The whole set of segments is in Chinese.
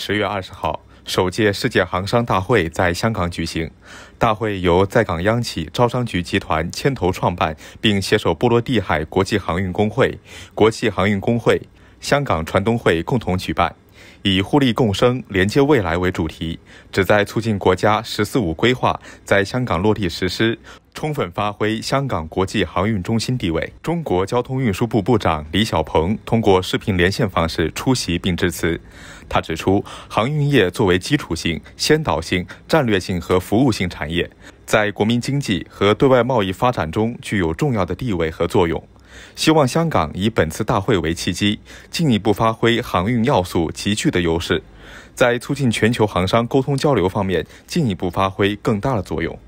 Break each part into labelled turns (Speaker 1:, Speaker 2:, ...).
Speaker 1: 十月二十号，首届世界航商大会在香港举行。大会由在港央企招商局集团牵头创办，并携手波罗的海国际航运工会、国际航运工会、香港船东会共同举办，以互利共生、连接未来为主题，旨在促进国家“十四五”规划在香港落地实施。充分发挥香港国际航运中心地位，中国交通运输部部长李小鹏通过视频连线方式出席并致辞。他指出，航运业作为基础性、先导性、战略性和服务性产业，在国民经济和对外贸易发展中具有重要的地位和作用。希望香港以本次大会为契机，进一步发挥航运要素集聚的优势，在促进全球航商沟通交流方面进一步发挥更大的作用。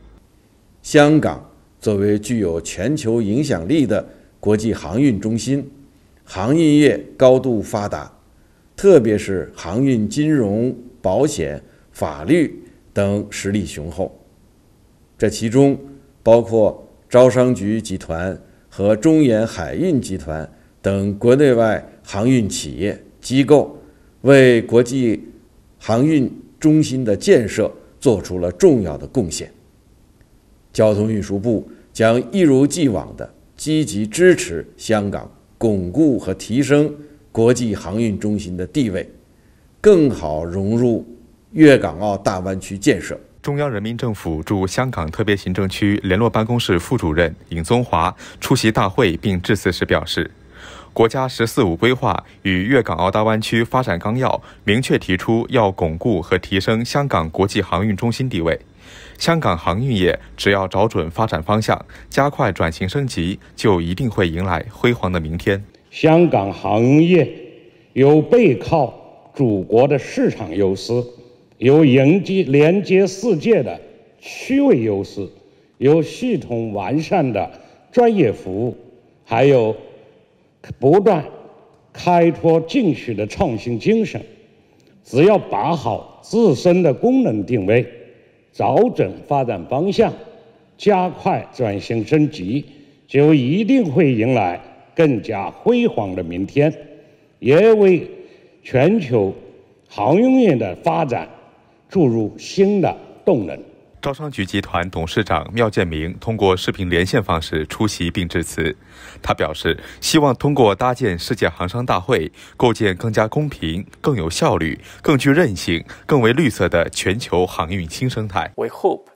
Speaker 2: 香港作为具有全球影响力的国际航运中心，航运业高度发达，特别是航运金融、保险、法律等实力雄厚。这其中包括招商局集团和中远海运集团等国内外航运企业机构，为国际航运中心的建设做出了重要的贡献。交通运输部将一如既往地积极支持香港巩固和提升国际航运中心的地位，更好融入粤港澳大湾区建设。中央人民政府驻香港特
Speaker 1: 别行政区联络办公室副主任尹宗华出席大会并致辞时表示。国家“十四五”规划与粤港澳大湾区发展纲要明确提出，要巩固和提升香港国际航运中心地位。香港航运业只要找准发展方向，加快转型升级，就一定会迎来辉煌的明
Speaker 3: 天。香港行业有背靠祖国的市场优势，有迎接连接世界的区位优势，有系统完善的专业服务，还有。不断开拓进取的创新精神，只要把好自身的功能定位，找准发展方向，加快转型升级，就一定会迎来更加辉煌的明天，也为全球航运业的发展注入新的动能。
Speaker 1: 招商局集团董事长缪建明通过视频连线方式出席并致辞。他表示，希望通过搭建世界航商大会，构建更加公平、更有效率、更具韧性、更为绿色的全球航运新生态。
Speaker 4: We hope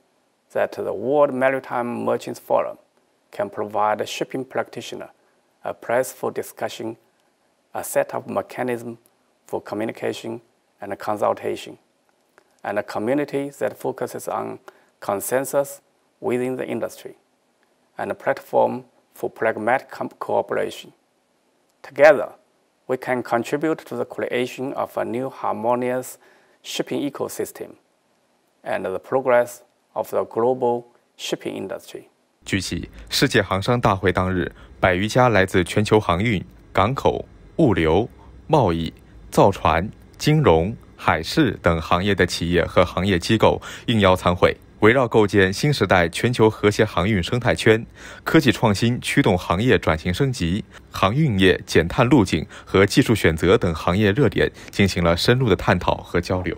Speaker 4: that the World Maritime Merchants Forum can provide shipping practitioner a place for discussion, a set of mechanism for communication and consultation, and a community that focuses on consensus within the industry, and a platform for pragmatic cooperation. Together, we can contribute to the creation of a new harmonious shipping ecosystem and the progress of the global shipping industry.
Speaker 1: 据悉，世界航商大会当日，百余家来自全球航运、港口、物流、贸易、造船、金融、海事等行业的企业和行业机构应邀参会。围绕构建新时代全球和谐航运生态圈、科技创新驱动行业转型升级、航运业减碳路径和技术选择等行业热点，进行了深入的探讨和
Speaker 2: 交流。